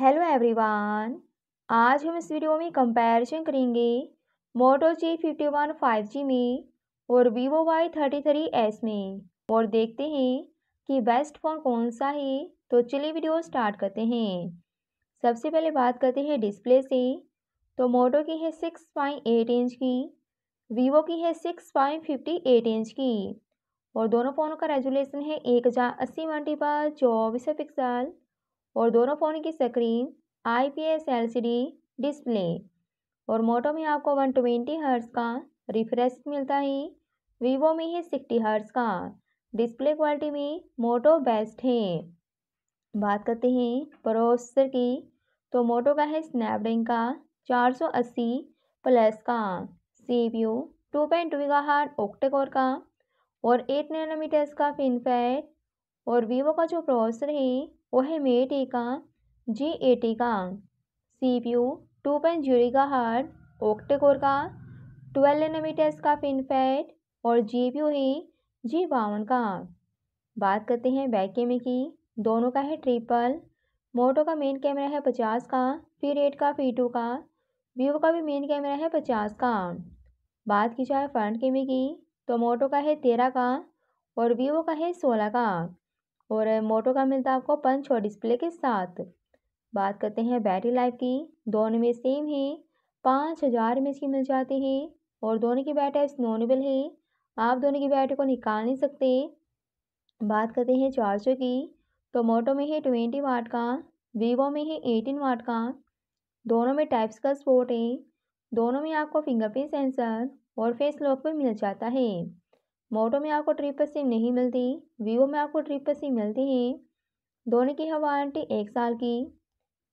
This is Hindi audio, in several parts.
हेलो एवरीवन आज हम इस वीडियो में कंपैरिजन करेंगे Moto G fifty one five G में और Vivo Y thirty three S में और देखते हैं कि बेस्ट फ़ोन कौन सा है तो चलिए वीडियो स्टार्ट करते हैं सबसे पहले बात करते हैं डिस्प्ले से तो मोटो की है सिक्स पॉइंट एट इंच की वीवो की है six point fifty eight inch की और दोनों फ़ोनों का रेजोलेशन है एक हज़ार अस्सी मल्टीपल चौबीस पिक्सल और दोनों फ़ोन की स्क्रीन आईपीएस एलसीडी डिस्प्ले और मोटो में आपको वन ट्वेंटी हर्ट्स का रिफ्रेश मिलता है वीवो में है सिक्सटी हर्ट्स का डिस्प्ले क्वालिटी में मोटो बेस्ट है बात करते हैं प्रोसेसर की तो मोटो का है स्नैपड्रैगन का 480 प्लस का C P U two point two का हार्ट ऑक्टेकोर का और एट नैनोमीटर्स का फिनफेट और वीवो का जो प्रोसेसर है G Tekan, G8 C P U two point core का 12 नैनोमीटर का फिनफेट और जीपीयू ही जी बावन का बात करते हैं बैक कैमरे की दोनों का है ट्रिपल मोटो का मेन कैमरा है पचास का फिर एट का फी टू का वीवो का भी मेन कैमरा है पचास का बात की जाए फ्रंट कैमरे की तो मोटो का है तेरह का और वीवो का है सोलह का और मोटो का मिलता है आपको पंच और डिस्प्ले के साथ बात करते हैं बैटरी लाइफ की दोनों में सेम है पाँच हज़ार एम की मिल जाती है और दोनों की बैटरी नॉनेबल है आप दोनों की बैटरी को निकाल नहीं सकते बात करते हैं चार्जर की तो मोटो में है ट्वेंटी वाट का वीवो में है एटीन वाट का दोनों में टाइप्स का स्पोर्ट है दोनों में आपको फिंगरप्रिंट सेंसर और फेस लॉक भी मिल जाता है मोटो में आपको ट्रिपल सी नहीं मिलती वीवो में आपको ट्रिपल सिम मिलती है दोनों की है वारंटी एक साल की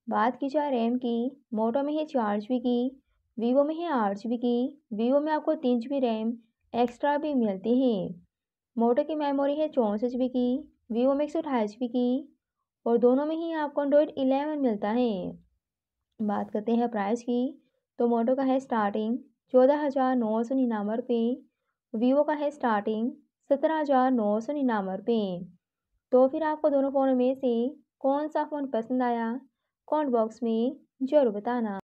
बात की जाए रैम की मोटो में है चार जी की वीवो में है आठ जी की वीवो में आपको तीन जी रैम एक्स्ट्रा भी मिलती है मोटो की मेमोरी है चौंसठ जी की वीवो में एक सौ अठाईस जी की और दोनों में ही आपको एंड्रॉयड इलेवन मिलता है बात करते हैं प्राइस की तो मोटो का है स्टार्टिंग चौदह हज़ार नौ सौ निन्यानवे रुपये वीवो का है स्टार्टिंग सत्रह हज़ार नौ सौ निन्यानवे रुपये तो फिर आपको दोनों फ़ोन में से कौन सा फ़ोन पसंद आया कमेंट बॉक्स में ज़रूर बताना